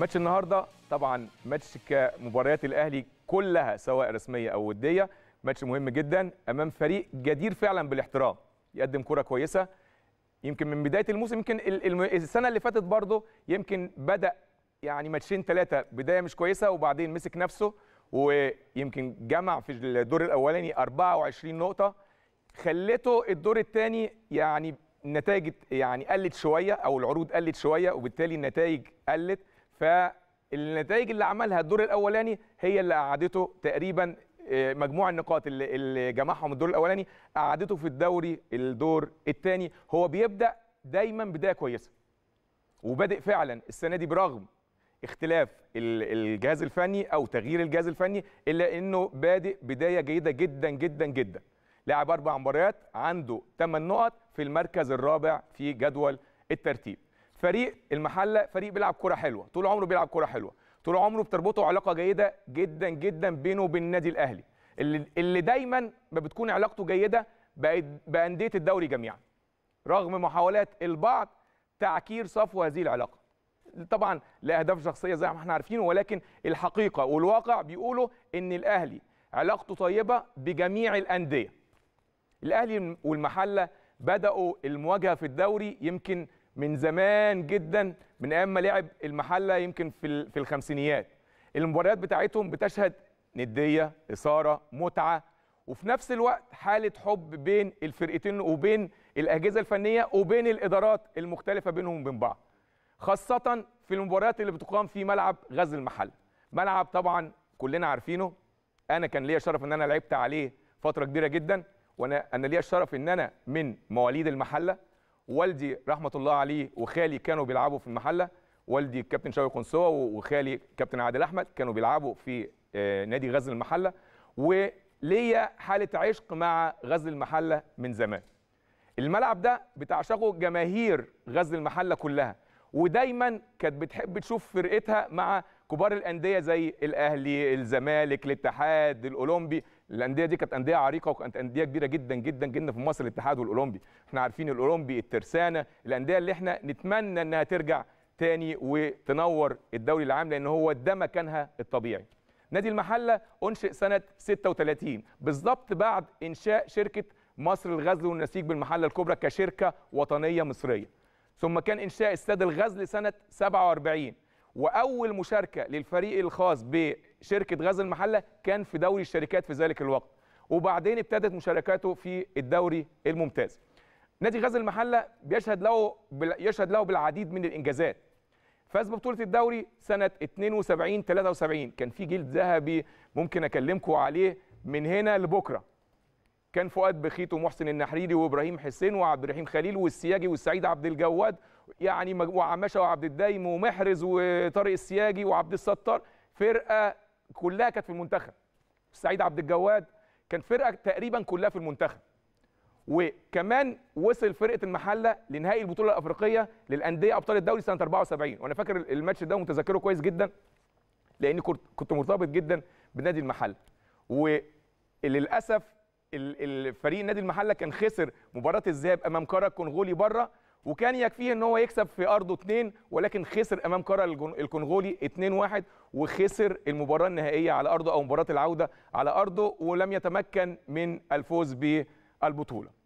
ماتش النهارده طبعا ماتش كمباريات الاهلي كلها سواء رسميه او وديه ماتش مهم جدا امام فريق جدير فعلا بالاحترام يقدم كره كويسه يمكن من بدايه الموسم يمكن السنه اللي فاتت برضه يمكن بدا يعني ماتشين ثلاثه بدايه مش كويسه وبعدين مسك نفسه ويمكن جمع في الدور الاولاني 24 نقطه خلته الدور الثاني يعني نتائج يعني قلت شويه او العروض قلت شويه وبالتالي النتائج قلت فالنتائج اللي عملها الدور الاولاني هي اللي قعدته تقريبا آه، مجموع النقاط اللي جمعهم الدور الاولاني قعدته في الدوري الدور الثاني هو بيبدا دايما بدايه كويسه وبادئ فعلا السنه دي برغم اختلاف الجهاز الفني او تغيير الجهاز الفني الا انه بادئ بدايه جيده جدا جدا جدا لعب اربع مباريات عنده 8 نقط في المركز الرابع في جدول الترتيب فريق المحله فريق بيلعب كره حلوه طول عمره بيلعب كره حلوه طول عمره بتربطه علاقه جيده جدا جدا بينه وبين النادي الاهلي اللي, اللي دايما ما بتكون علاقته جيده بانديه الدوري جميعا رغم محاولات البعض تعكير صفو هذه العلاقه طبعا لاهداف شخصيه زي ما احنا عارفينه ولكن الحقيقه والواقع بيقولوا ان الاهلي علاقته طيبه بجميع الانديه الاهلي والمحله بداوا المواجهه في الدوري يمكن من زمان جدا من ايام ما لعب المحله يمكن في في الخمسينيات المباريات بتاعتهم بتشهد نديه اثاره متعه وفي نفس الوقت حاله حب بين الفرقتين وبين الاجهزه الفنيه وبين الادارات المختلفه بينهم وبين بعض خاصه في المباريات اللي بتقام في ملعب غزل المحله ملعب طبعا كلنا عارفينه انا كان ليا شرف ان انا لعبت عليه فتره كبيره جدا وانا انا ليا الشرف ان انا من مواليد المحله والدي رحمه الله عليه وخالي كانوا بيلعبوا في المحله والدي كابتن شوقي قنصوه وخالي كابتن عادل احمد كانوا بيلعبوا في آه، نادي غزل المحله وليا حاله عشق مع غزل المحله من زمان الملعب ده بتعشقه جماهير غزل المحله كلها ودايما كانت بتحب تشوف فرقتها مع كبار الانديه زي الاهلي الزمالك الاتحاد الاولمبي الانديه دي كانت انديه عريقه وكانت انديه كبيره جدا جدا جدا في مصر الاتحاد والاولمبي احنا عارفين الاولمبي الترسانه الانديه اللي احنا نتمنى انها ترجع تاني وتنور الدوري العام لان هو ده مكانها الطبيعي نادي المحله انشئ سنه 36 بالظبط بعد انشاء شركه مصر الغزل والنسيج بالمحله الكبرى كشركه وطنيه مصريه ثم كان انشاء استاد الغزل سنه 47 واول مشاركه للفريق الخاص بشركه غاز المحله كان في دوري الشركات في ذلك الوقت وبعدين ابتدت مشاركاته في الدوري الممتاز نادي غاز المحله بيشهد له يشهد له بالعديد من الانجازات فاز ببطوله الدوري سنه 72 73 كان في جيل ذهبي ممكن اكلمكم عليه من هنا لبكره كان فؤاد بخيت ومحسن النحريري وابراهيم حسين وعبد الرحيم خليل والسياجي والسعيد عبد الجواد يعني مجموعه عماشه وعبد الدايم ومحرز وطارق السياجي وعبد الستار فرقه كلها كانت في المنتخب سعيد عبد الجواد كان فرقه تقريبا كلها في المنتخب وكمان وصل فرقه المحله لنهائي البطوله الافريقيه للانديه ابطال الدوري سنه 74 وانا فاكر الماتش ده ومتذكره كويس جدا لاني كنت مرتبط جدا بنادي المحله وللاسف الفريق نادي المحله كان خسر مباراه الذهاب امام كارا كونغولي بره وكان يكفيه ان هو يكسب في ارضه 2 ولكن خسر امام كره الكونغولي 2-1 وخسر المباراه النهائيه على ارضه او مباراه العوده على ارضه ولم يتمكن من الفوز بالبطوله